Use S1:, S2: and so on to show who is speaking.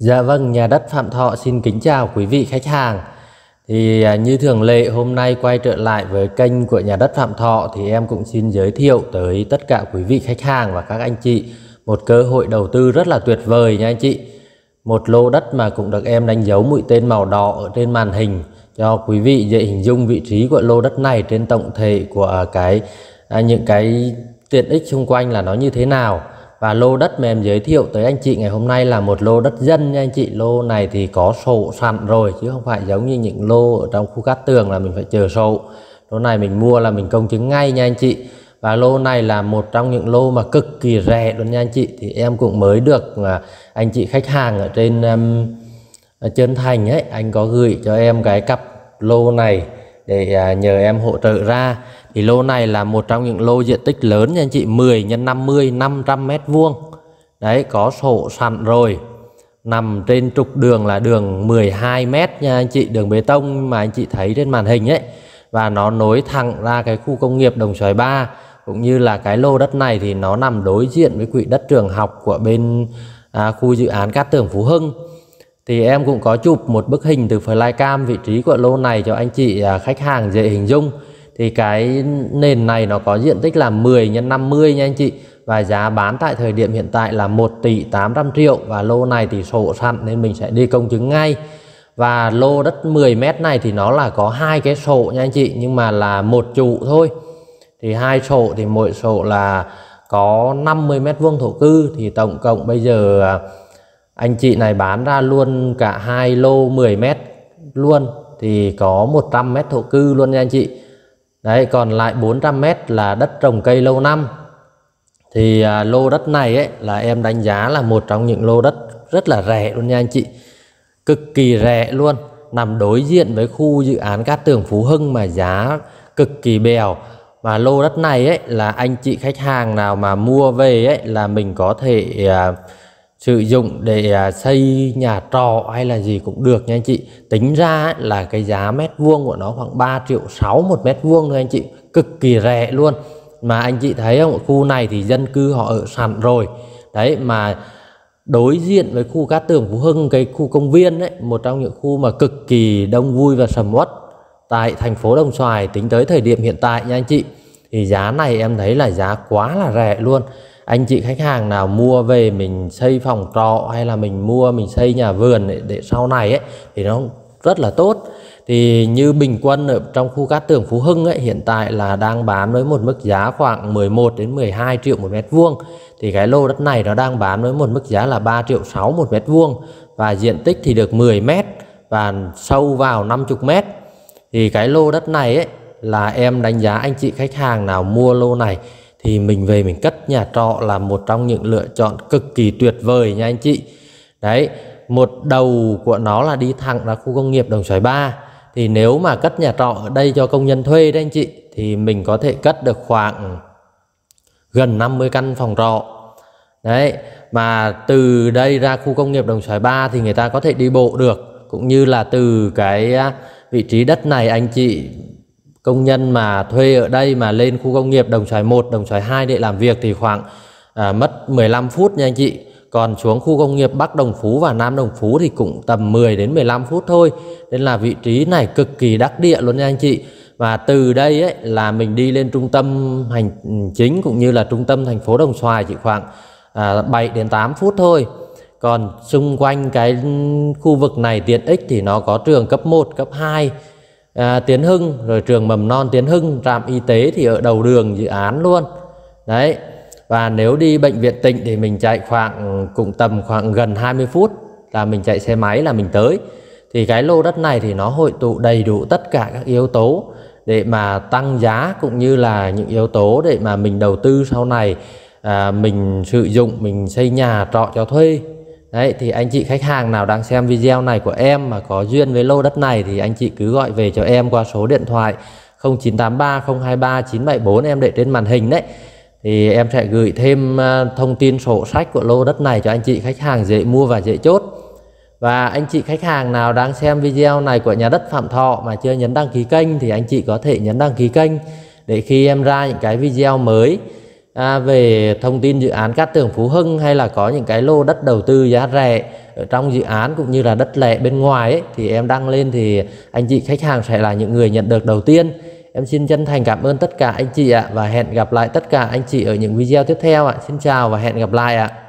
S1: Dạ vâng, nhà đất Phạm Thọ xin kính chào quý vị khách hàng. Thì à, như thường lệ hôm nay quay trở lại với kênh của nhà đất Phạm Thọ thì em cũng xin giới thiệu tới tất cả quý vị khách hàng và các anh chị một cơ hội đầu tư rất là tuyệt vời nha anh chị. Một lô đất mà cũng được em đánh dấu mũi tên màu đỏ ở trên màn hình cho quý vị dễ hình dung vị trí của lô đất này trên tổng thể của à, cái à, những cái tiện ích xung quanh là nó như thế nào và lô đất mà em giới thiệu tới anh chị ngày hôm nay là một lô đất dân nha anh chị lô này thì có sổ sẵn rồi chứ không phải giống như những lô ở trong khu cát tường là mình phải chờ sổ lô này mình mua là mình công chứng ngay nha anh chị và lô này là một trong những lô mà cực kỳ rẻ luôn nha anh chị thì em cũng mới được anh chị khách hàng ở trên um, ở Trơn Thành ấy anh có gửi cho em cái cặp lô này để uh, nhờ em hỗ trợ ra thì lô này là một trong những lô diện tích lớn nha anh chị 10 x 50 500 mét vuông Đấy có sổ sẵn rồi Nằm trên trục đường là đường 12 mét nha anh chị Đường bê tông mà anh chị thấy trên màn hình ấy Và nó nối thẳng ra cái khu công nghiệp Đồng Xoài 3 Cũng như là cái lô đất này thì nó nằm đối diện với quỹ đất trường học của bên à, khu dự án Cát Tường Phú Hưng thì em cũng có chụp một bức hình từ flycam vị trí của lô này cho anh chị à, khách hàng dễ hình dung thì cái nền này nó có diện tích là 10 x 50 nha anh chị và giá bán tại thời điểm hiện tại là 1 tỷ 800 triệu và lô này thì sổ sẵn nên mình sẽ đi công chứng ngay và lô đất 10 mét này thì nó là có hai cái sổ nha anh chị nhưng mà là một trụ thôi thì hai sổ thì mỗi sổ là có 50 mét vuông thổ cư thì tổng cộng bây giờ à, anh chị này bán ra luôn cả hai lô 10 mét luôn thì có 100 mét thổ cư luôn nha anh chị đấy còn lại 400 mét là đất trồng cây lâu năm thì à, lô đất này ấy, là em đánh giá là một trong những lô đất rất là rẻ luôn nha anh chị cực kỳ rẻ luôn nằm đối diện với khu dự án Cát Tường Phú Hưng mà giá cực kỳ bèo mà lô đất này ấy là anh chị khách hàng nào mà mua về ấy là mình có thể à, sử dụng để à, xây nhà trọ hay là gì cũng được nha anh chị tính ra là cái giá mét vuông của nó khoảng 3 triệu 6 một mét vuông thôi anh chị cực kỳ rẻ luôn mà anh chị thấy không khu này thì dân cư họ ở sẵn rồi đấy mà đối diện với khu cát tường phú hưng cái khu công viên ấy một trong những khu mà cực kỳ đông vui và sầm uất tại thành phố đồng xoài tính tới thời điểm hiện tại nha anh chị thì giá này em thấy là giá quá là rẻ luôn anh chị khách hàng nào mua về mình xây phòng trọ hay là mình mua mình xây nhà vườn để, để sau này ấy thì nó rất là tốt thì như bình quân ở trong khu cát tường Phú Hưng ấy, hiện tại là đang bán với một mức giá khoảng 11 đến 12 triệu một mét vuông thì cái lô đất này nó đang bán với một mức giá là 3 triệu 6 một mét vuông và diện tích thì được 10 mét và sâu vào 50 mét thì cái lô đất này ấy, là em đánh giá anh chị khách hàng nào mua lô này thì mình về mình cất nhà trọ là một trong những lựa chọn cực kỳ tuyệt vời nha anh chị đấy một đầu của nó là đi thẳng ra khu công nghiệp Đồng Xoài 3 thì nếu mà cất nhà trọ ở đây cho công nhân thuê đấy anh chị thì mình có thể cất được khoảng gần 50 căn phòng trọ đấy mà từ đây ra khu công nghiệp Đồng Xoài 3 thì người ta có thể đi bộ được cũng như là từ cái à, vị trí đất này anh chị công nhân mà thuê ở đây mà lên khu công nghiệp Đồng Xoài 1, Đồng Xoài 2 để làm việc thì khoảng à, mất 15 phút nha anh chị. Còn xuống khu công nghiệp Bắc Đồng Phú và Nam Đồng Phú thì cũng tầm 10 đến 15 phút thôi. Nên là vị trí này cực kỳ đắc địa luôn nha anh chị. Và từ đây ấy, là mình đi lên trung tâm hành ừ, chính cũng như là trung tâm thành phố Đồng Xoài chỉ khoảng à, 7 đến 8 phút thôi. Còn xung quanh cái ừ, khu vực này tiện ích thì nó có trường cấp 1, cấp 2 à, Tiến Hưng rồi trường mầm non Tiến Hưng trạm y tế thì ở đầu đường dự án luôn đấy và nếu đi bệnh viện tỉnh thì mình chạy khoảng cũng tầm khoảng gần 20 phút là mình chạy xe máy là mình tới thì cái lô đất này thì nó hội tụ đầy đủ tất cả các yếu tố để mà tăng giá cũng như là những yếu tố để mà mình đầu tư sau này à, mình sử dụng mình xây nhà trọ cho thuê Đấy thì anh chị khách hàng nào đang xem video này của em mà có duyên với lô đất này thì anh chị cứ gọi về cho em qua số điện thoại 0983 023 974 em để trên màn hình đấy. Thì em sẽ gửi thêm ờ, thông tin sổ sách của lô đất này cho anh chị khách hàng dễ mua và dễ chốt. Và anh chị khách hàng nào đang xem video này của nhà đất Phạm Thọ mà chưa nhấn đăng ký kênh thì anh chị có thể nhấn đăng ký kênh để khi em ra những cái video mới à, về thông tin dự án Cát Tường Phú Hưng hay là có những cái lô đất đầu tư giá rẻ ở trong dự án cũng như là đất lẻ bên ngoài ấy, thì em đăng lên thì anh chị khách hàng sẽ là những người nhận được đầu tiên em xin chân thành cảm ơn tất cả anh chị ạ và hẹn gặp lại tất cả anh chị ở những video tiếp theo ạ xin chào và hẹn gặp lại ạ